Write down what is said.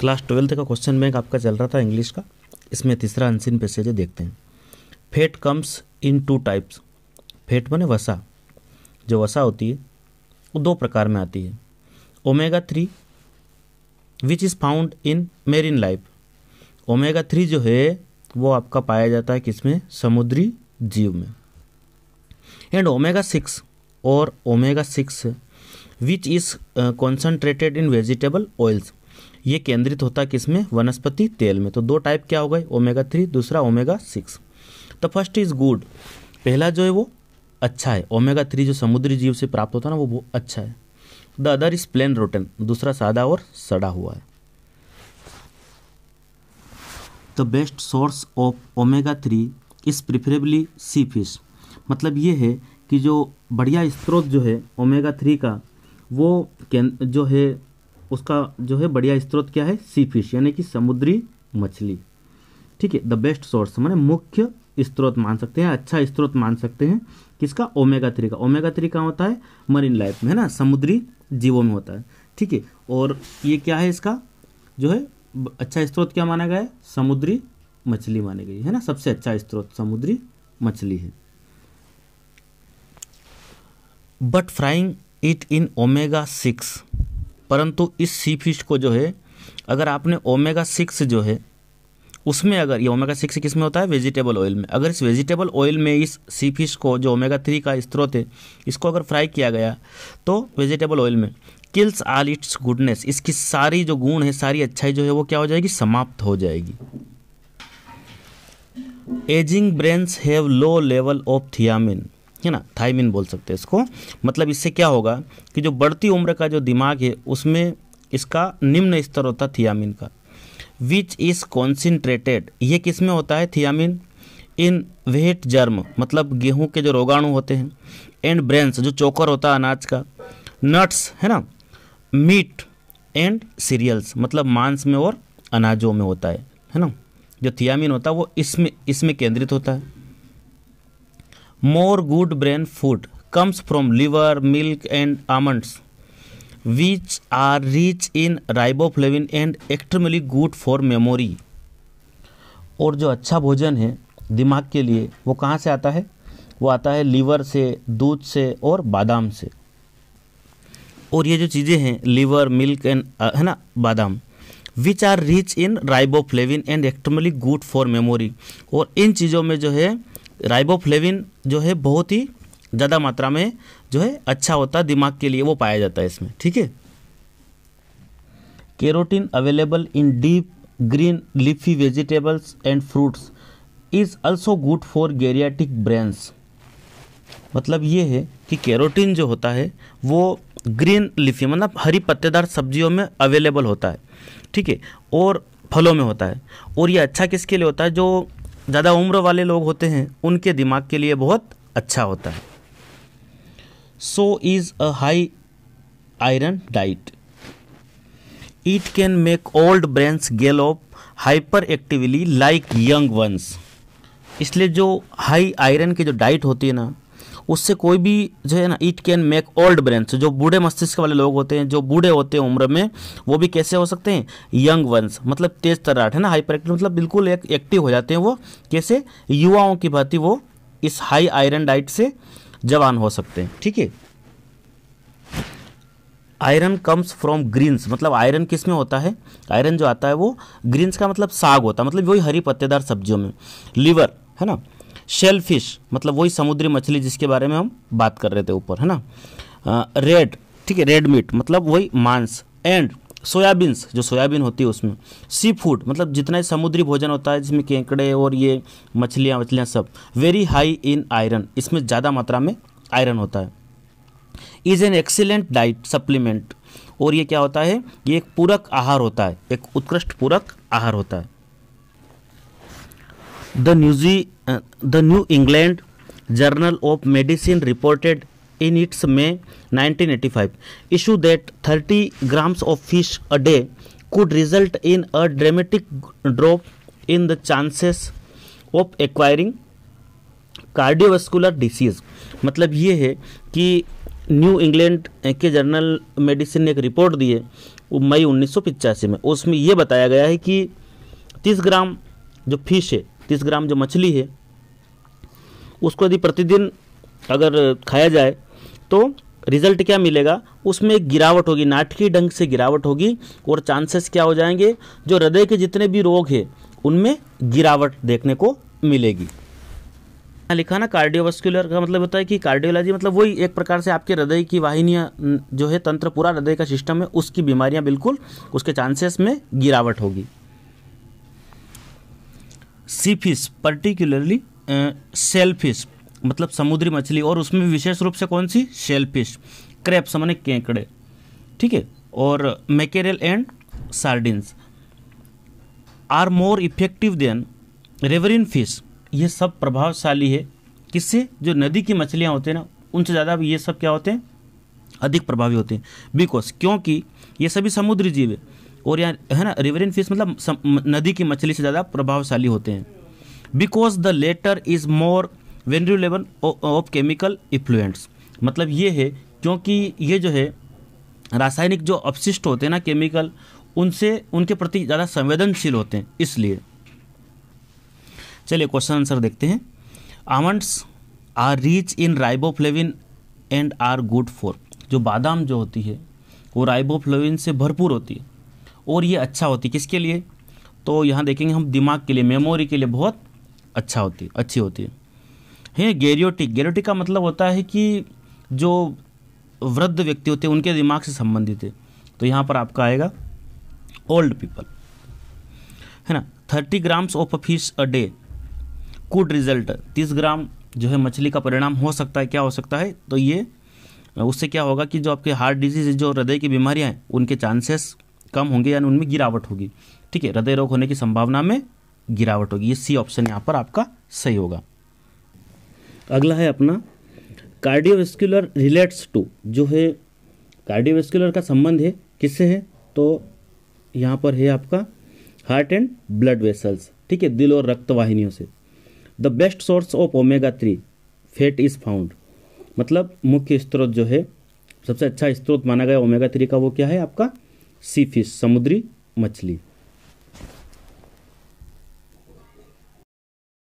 class twelfth का question bank आपका चल रहा था इंग्लिश का इसमें तीसरा अनसिन पैसेज देखते हैं fat comes in two types fat बने वसा जो वसा होती है वो दो प्रकार में आती है omega three which is found in marine life omega three जो है वो आपका पाया जाता है किसमें समुद्री जीव में एंड ओमेगा सिक्स और omega six which is concentrated in vegetable oils ये केंद्रित होता है किसमें वनस्पति तेल में तो दो टाइप क्या हो गए ओमेगा थ्री दूसरा omega six the first is good पहला जो है वो अच्छा है ओमेगा थ्री जो समुद्री जीव से प्राप्त होता है ना वो अच्छा है the other is plain rotten दूसरा सादा और सड़ा हुआ है the best source of omega three is preferably sea fish मतलब ये है कि जो बढ़िया स्त्रोत जो है ओमेगा थ्री का वो जो है उसका जो है बढ़िया स्रोत क्या है सी फिश यानी कि समुद्री मछली ठीक है द बेस्ट सोर्स मैंने मुख्य स्रोत मान सकते हैं अच्छा स्त्रोत मान सकते हैं किसका ओमेगा थ्री का ओमेगा थ्री का होता है मरीन लाइफ में है ना समुद्री जीवों में होता है ठीक है और ये क्या है इसका जो है अच्छा स्त्रोत क्या माना गया है समुद्री मछली मानी गई है ना सबसे अच्छा स्त्रोत समुद्री मछली है but frying it in omega six परंतु इस सी फिश को जो है अगर आपने ओमेगा सिक्स जो है उसमें अगर ये ओमेगा सिक्स किस में होता है वेजिटेबल ऑयल में अगर इस वेजिटेबल ऑयल में इस सी फिश को जो ओमेगा थ्री का स्त्रोत है इसको अगर फ्राई किया गया तो वेजिटेबल ऑयल में किल्स आल इट्स गुडनेस इसकी सारी जो गुण है सारी अच्छाई जो है वो क्या हो जाएगी समाप्त हो जाएगी ageing brains have low level of thiamine है ना थाइमिन बोल सकते हैं इसको मतलब इससे क्या होगा कि जो बढ़ती उम्र का जो दिमाग है उसमें इसका निम्न स्तर होता है थियामिन का विच इज़ कॉन्सेंट्रेटेड ये किस में होता है थियामिन इन वेट जर्म मतलब गेहूं के जो रोगाणु होते हैं एंड ब्रेंस जो चोकर होता है अनाज का नट्स है ना मीट एंड सीरियल्स मतलब मांस में और अनाजों में होता है है ना जो थियामिन होता है वो इसमें इसमें केंद्रित होता है more good brain food comes from liver milk and almonds which are rich in riboflavin and extremely good for memory और जो अच्छा भोजन है दिमाग के लिए वो कहाँ से आता है वो आता है लीवर से दूध से और बादाम से और ये जो चीज़ें हैं लीवर मिल्क एंड है ना बादाम which are rich in riboflavin and extremely good for memory और इन चीज़ों में जो है राइबोफ्लेविन जो है बहुत ही ज़्यादा मात्रा में जो है अच्छा होता है दिमाग के लिए वो पाया जाता है इसमें ठीक है carotene available in deep green leafy vegetables and fruits is also good for geriatric brains मतलब ये है कि कैरोटीन जो होता है वो ग्रीन लिफी मतलब हरी पत्तेदार सब्जियों में अवेलेबल होता है ठीक है और फलों में होता है और ये अच्छा किसके लिए होता है जो ज़्यादा उम्र वाले लोग होते हैं उनके दिमाग के लिए बहुत अच्छा होता है so is a high iron diet it can make old brains gel off hyperactively like young ones इसलिए जो हाई आयरन की जो डाइट होती है ना उससे कोई भी जो है ना it can make old brain जो बूढ़े मस्तिष्क वाले लोग होते हैं जो बूढ़े होते हैं उम्र में वो भी कैसे हो सकते हैं यंग वंस मतलब तेज तराट है ना हाइपर एक्टिव मतलब बिल्कुल एक एक्टिव हो जाते हैं वो कैसे युवाओं की भांति वो इस हाई आयरन डाइट से जवान हो सकते हैं ठीक है आयरन कम्स फ्रॉम ग्रीन्स मतलब आयरन किस में होता है आयरन जो आता है वो ग्रीन्स का मतलब साग होता है मतलब वही हरी पत्तेदार सब्जियों में लीवर है ना शेल फिश मतलब वही समुद्री मछली जिसके बारे में हम बात कर रहे थे ऊपर है ना रेड ठीक है रेड मीट मतलब वही मांस एंड सोयाबीन्स जो सोयाबीन होती है उसमें सी फूड मतलब जितना समुद्री भोजन होता है जिसमें केंकड़े और ये मछलियाँ वछलियाँ सब वेरी हाई इन आयरन इसमें ज़्यादा मात्रा में आयरन होता है is an excellent diet supplement और ये क्या होता है ये एक पूरक आहार होता है एक उत्कृष्ट पूरक आहार होता है the new the New England Journal of Medicine reported in its May 1985 issue that thirty grams of fish a day could result in a dramatic drop in the chances of acquiring cardiovascular disease मतलब ये है कि New England uh, के Journal Medicine ने एक report दी है मई उन्नीस में उसमें यह बताया गया है कि 30 ग्राम जो फिश है तीस ग्राम जो मछली है उसको यदि प्रतिदिन अगर खाया जाए तो रिजल्ट क्या मिलेगा उसमें एक गिरावट होगी नाटकीय ढंग से गिरावट होगी और चांसेस क्या हो जाएंगे जो हृदय के जितने भी रोग हैं उनमें गिरावट देखने को मिलेगी लिखा ना कार्डियोवास्कुलर का मतलब होता है कि कार्डियोलॉजी मतलब वही एक प्रकार से आपके हृदय की वाहिनियाँ जो है तंत्र पूरा हृदय का सिस्टम है उसकी बीमारियाँ बिल्कुल उसके चांसेस में गिरावट होगी sea fish particularly shellfish मतलब समुद्री मछली और उसमें विशेष रूप से कौन सी शेल फिश क्रैप्स माने केकड़े ठीक है और mackerel and sardines are more effective than riverine fish ये सब प्रभावशाली है किससे जो नदी की मछलियाँ होती हैं ना उनसे ज़्यादा ये सब क्या होते हैं अधिक प्रभावी होते हैं बिकॉज क्योंकि ये सभी समुद्री जीव है और यहाँ है ना रिवरिन फिश मतलब नदी की मछली से ज़्यादा प्रभावशाली होते हैं because the latter is more vulnerable of chemical effluents मतलब ये है क्योंकि ये जो है रासायनिक जो अपशिष्ट होते हैं ना केमिकल उनसे उनके प्रति ज़्यादा संवेदनशील होते हैं इसलिए चलिए क्वेश्चन आंसर देखते हैं almonds are rich in riboflavin and are good for जो बादाम जो होती है वो राइबोफ्लेविन से भरपूर होती है और ये अच्छा होती किसके लिए तो यहाँ देखेंगे हम दिमाग के लिए मेमोरी के लिए बहुत अच्छा होती अच्छी होती है है गेरियोटिक गेरियोटिक का मतलब होता है कि जो वृद्ध व्यक्ति होते हैं उनके दिमाग से संबंधित है तो यहाँ पर आपका आएगा ओल्ड पीपल है ना thirty grams of a fish a day could result तीस ग्राम जो है मछली का परिणाम हो सकता है क्या हो सकता है तो ये उससे क्या होगा कि जो आपके हार्ट डिजीज जो हृदय की बीमारियाँ हैं उनके चांसेस कम होंगे यानी उनमें गिरावट होगी ठीक है हृदय रोग होने की संभावना में गिरावट होगी ये सी ऑप्शन यहाँ पर आपका सही होगा अगला है अपना कार्डियोवेस्कुलर रिलेट्स टू जो है कार्डियोवेस्कुलर का संबंध है किससे है तो यहाँ पर है आपका हार्ट एंड ब्लड वेसल्स ठीक है दिल और रक्त वाहिनियों से the best source of omega three fat is found मतलब मुख्य स्त्रोत जो है सबसे अच्छा स्त्रोत माना गया ओमेगा थ्री का वो क्या है आपका सी फिश समुद्री मछली